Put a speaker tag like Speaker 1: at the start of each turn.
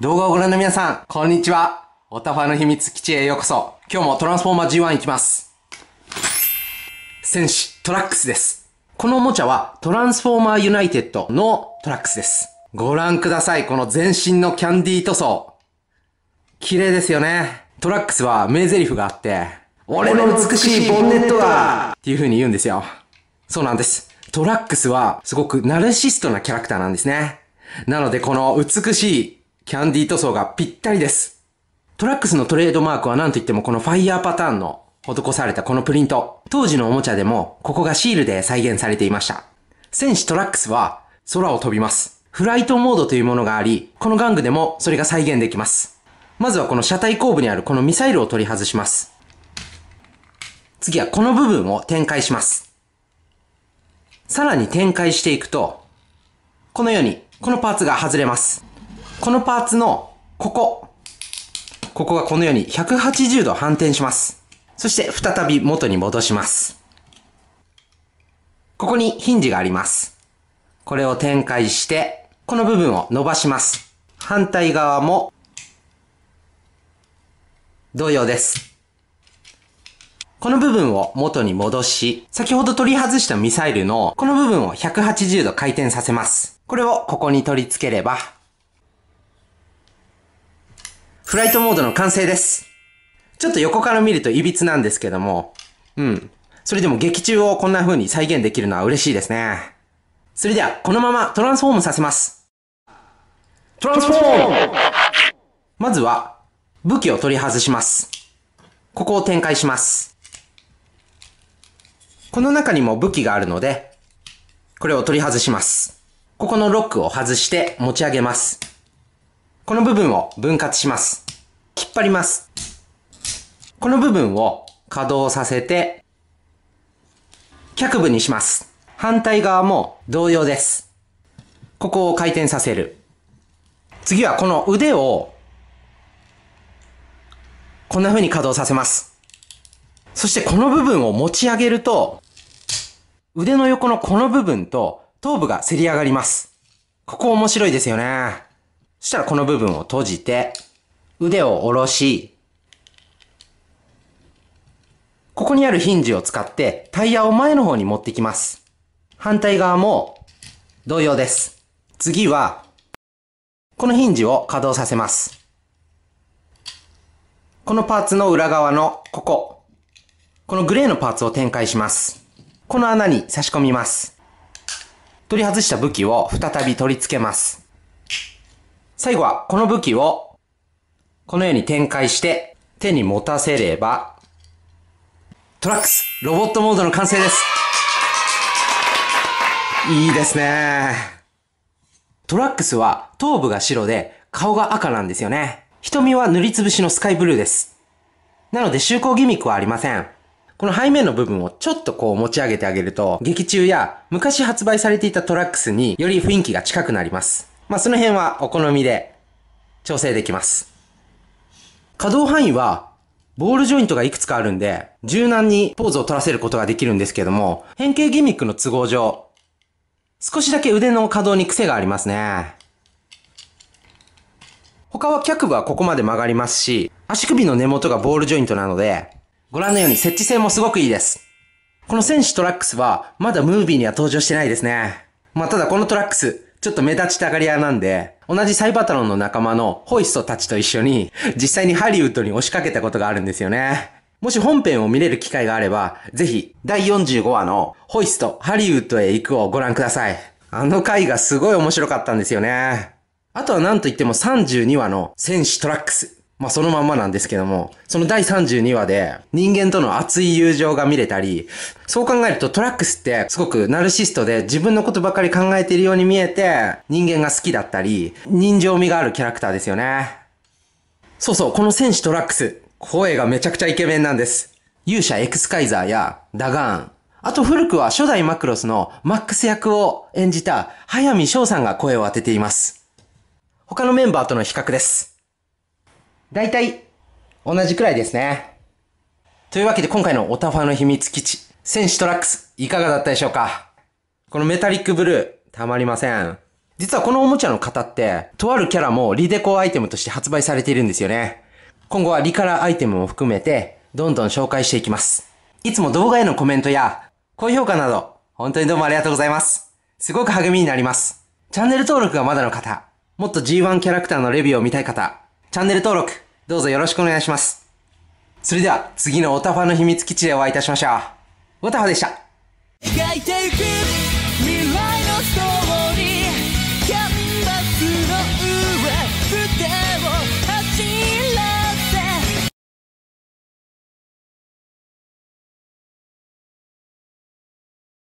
Speaker 1: 動画をご覧の皆さん、こんにちは。オタファの秘密基地へようこそ。今日もトランスフォーマー G1 行きます。戦士、トラックスです。このおもちゃはトランスフォーマーユナイテッドのトラックスです。ご覧ください、この全身のキャンディー塗装。綺麗ですよね。トラックスは名台詞があって、俺の美しいボンネットがっていう風に言うんですよ。そうなんです。トラックスはすごくナルシストなキャラクターなんですね。なのでこの美しいキャンディー塗装がぴったりです。トラックスのトレードマークは何と言ってもこのファイヤーパターンの施されたこのプリント。当時のおもちゃでもここがシールで再現されていました。戦士トラックスは空を飛びます。フライトモードというものがあり、この玩具でもそれが再現できます。まずはこの車体後部にあるこのミサイルを取り外します。次はこの部分を展開します。さらに展開していくと、このように、このパーツが外れます。このパーツの、ここ。ここがこのように180度反転します。そして再び元に戻します。ここにヒンジがあります。これを展開して、この部分を伸ばします。反対側も同様です。この部分を元に戻し、先ほど取り外したミサイルのこの部分を180度回転させます。これをここに取り付ければ、フライトモードの完成です。ちょっと横から見ると歪なんですけども、うん。それでも劇中をこんな風に再現できるのは嬉しいですね。それでは、このままトランスフォームさせます。トランスフォームまずは、武器を取り外します。ここを展開します。この中にも武器があるので、これを取り外します。ここのロックを外して持ち上げます。この部分を分割します。引っ張ります。この部分を稼働させて、脚部にします。反対側も同様です。ここを回転させる。次はこの腕を、こんな風に稼働させます。そしてこの部分を持ち上げると、腕の横のこの部分と頭部がせり上がります。ここ面白いですよね。そしたらこの部分を閉じて、腕を下ろし、ここにあるヒンジを使ってタイヤを前の方に持ってきます。反対側も同様です。次はこのヒンジを稼働させます。このパーツの裏側のここ、このグレーのパーツを展開します。この穴に差し込みます。取り外した武器を再び取り付けます。最後はこの武器をこのように展開して手に持たせればトラックスロボットモードの完成ですいいですねトラックスは頭部が白で顔が赤なんですよね。瞳は塗りつぶしのスカイブルーです。なので就航ギミックはありません。この背面の部分をちょっとこう持ち上げてあげると、劇中や昔発売されていたトラックスにより雰囲気が近くなります。まあ、その辺はお好みで調整できます。可動範囲はボールジョイントがいくつかあるんで、柔軟にポーズを取らせることができるんですけども、変形ギミックの都合上、少しだけ腕の可動に癖がありますね。他は脚部はここまで曲がりますし、足首の根元がボールジョイントなので、ご覧のように設置性もすごくいいです。この戦士トラックスは、まだムービーには登場してないですね。まあ、ただこのトラックス、ちょっと目立ちたがり屋なんで、同じサイバタロンの仲間のホイストたちと一緒に、実際にハリウッドに押しかけたことがあるんですよね。もし本編を見れる機会があれば、ぜひ、第45話の、ホイスト、ハリウッドへ行くをご覧ください。あの回がすごい面白かったんですよね。あとはなんといっても32話の戦士トラックス。まあ、そのまんまなんですけども、その第32話で人間との熱い友情が見れたり、そう考えるとトラックスってすごくナルシストで自分のことばかり考えているように見えて、人間が好きだったり、人情味があるキャラクターですよね。そうそう、この戦士トラックス。声がめちゃくちゃイケメンなんです。勇者エクスカイザーやダガーン、あと古くは初代マクロスのマックス役を演じた早見翔さんが声を当てています。他のメンバーとの比較です。大体同じくらいですね。というわけで今回のオタファの秘密基地、戦士トラックス、いかがだったでしょうかこのメタリックブルー、たまりません。実はこのおもちゃの型って、とあるキャラもリデコアイテムとして発売されているんですよね。今後はリカラアイテムも含めて、どんどん紹介していきます。いつも動画へのコメントや、高評価など、本当にどうもありがとうございます。すごく励みになります。チャンネル登録がまだの方、もっと G1 キャラクターのレビューを見たい方、チャンネル登録、どうぞよろしくお願いします。それでは、次のオタファの秘密基地でお会いいたしましょう。オタファでした。